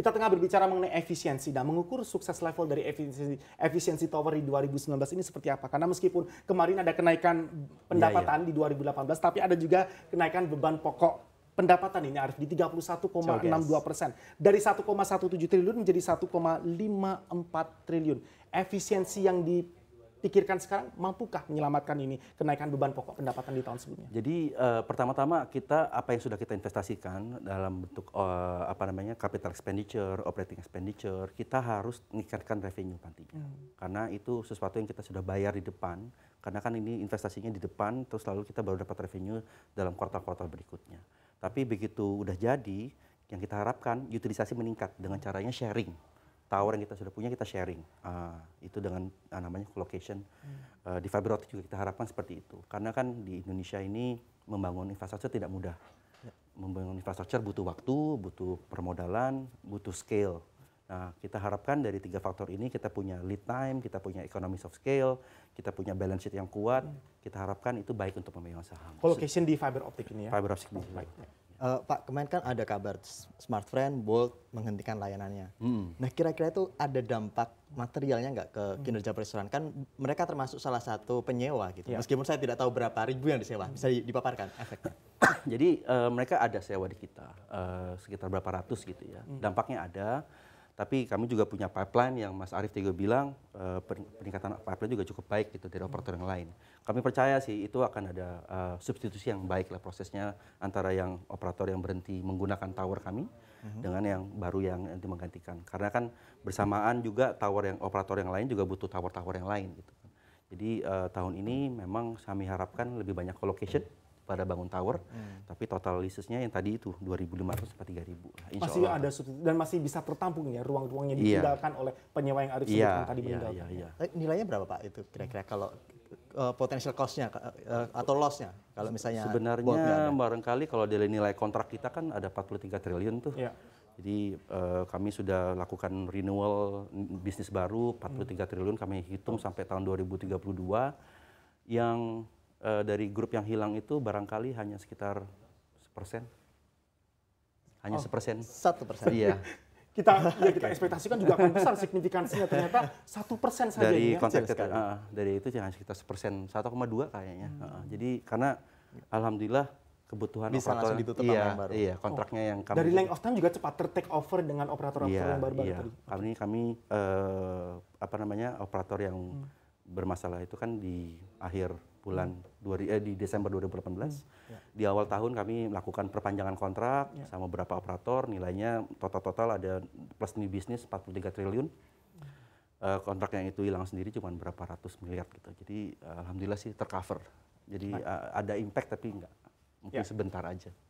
Kita tengah berbicara mengenai efisiensi dan mengukur sukses level dari efisiensi efisiensi tower di 2019 ini seperti apa? Karena meskipun kemarin ada kenaikan pendapatan yeah, yeah. di 2018, tapi ada juga kenaikan beban pokok pendapatan ini Arif di 31,62 persen dari 1,17 triliun menjadi 1,54 triliun efisiensi yang di pikirkan sekarang mampukah menyelamatkan ini kenaikan beban pokok pendapatan di tahun sebelumnya? Jadi uh, pertama-tama kita apa yang sudah kita investasikan dalam bentuk uh, apa namanya capital expenditure, operating expenditure, kita harus meningkatkan revenue nantinya. Hmm. Karena itu sesuatu yang kita sudah bayar di depan, karena kan ini investasinya di depan terus lalu kita baru dapat revenue dalam kuartal-kuartal berikutnya. Tapi begitu udah jadi, yang kita harapkan utilisasi meningkat dengan caranya sharing tower yang kita sudah punya kita sharing. Uh, itu dengan uh, namanya co-location Hmm. Uh, di fiber optic juga kita harapkan seperti itu. Karena kan di Indonesia ini membangun infrastruktur tidak mudah. Ya. Membangun infrastruktur butuh waktu, butuh permodalan, butuh scale. Nah, kita harapkan dari tiga faktor ini kita punya lead time, kita punya economies of scale, kita punya balance sheet yang kuat. Hmm. Kita harapkan itu baik untuk pemegang saham. Colocation di fiber optic ini ya. Fiber optic. ini baik. Ya uh, Pak kemarin kan ada kabar Smartfren Bolt menghentikan layanannya. Hmm. Nah kira-kira itu ada dampak materialnya nggak ke hmm. kinerja perusahaan? Kan mereka termasuk salah satu penyewa gitu. Ya. Meskipun saya tidak tahu berapa ribu yang disewa, bisa dipaparkan efeknya. Jadi uh, mereka ada sewa di kita uh, sekitar berapa ratus gitu ya. Hmm. Dampaknya ada tapi kami juga punya pipeline yang Mas Arief juga bilang eh, peningkatan pipeline juga cukup baik gitu dari operator yang lain. Kami percaya sih itu akan ada eh, substitusi yang baik lah prosesnya antara yang operator yang berhenti menggunakan tower kami mhm. dengan yang baru yang nanti menggantikan. Karena kan bersamaan juga tower yang operator yang lain juga butuh tower-tower yang lain gitu. Kan. Jadi eh, tahun ini memang kami harapkan lebih banyak co-location pada bangun tower, hmm. tapi total leasesnya yang tadi itu 2.500 sampai 3.000. Nah, insya masih Allah. ada dan masih bisa tertampung ya ruang-ruang yang iya. ditinggalkan yeah. oleh penyewa yang Arif iya, yeah, tadi yeah, meninggalkan. Yeah, iya, yeah. Nilainya berapa Pak itu kira-kira kalau uh, potential cost-nya uh, atau loss-nya kalau misalnya sebenarnya barangkali kalau dari nilai kontrak kita kan ada 43 triliun tuh. Yeah. Jadi uh, kami sudah lakukan renewal bisnis baru 43 hmm. triliun kami hitung sampai tahun 2032 yang uh, dari grup yang hilang itu barangkali hanya sekitar sepersen. Hanya oh, sepersen. Satu persen. Iya. kita ya kita ekspektasikan juga akan besar signifikansinya ternyata satu persen saja dari ya, uh, dari itu jangan sekitar sepersen satu kayaknya hmm. uh, jadi karena alhamdulillah kebutuhan bisa operator, langsung ditutup iya, yang baru. Iya, kontraknya oh. yang kami dari length of time juga cepat ter take over dengan operator operator iya, yang baru-baru iya. tadi. Kami kami uh, apa namanya operator yang hmm. bermasalah itu kan di akhir bulan 2, eh, di Desember 2018. Hmm, ya. Di awal tahun kami melakukan perpanjangan kontrak ya. sama beberapa operator, nilainya total-total ada plus new business 43 triliun. Uh, kontrak yang itu hilang sendiri cuma berapa ratus miliar gitu. Jadi uh, alhamdulillah sih tercover. Jadi uh, ada impact tapi enggak mungkin ya. sebentar aja.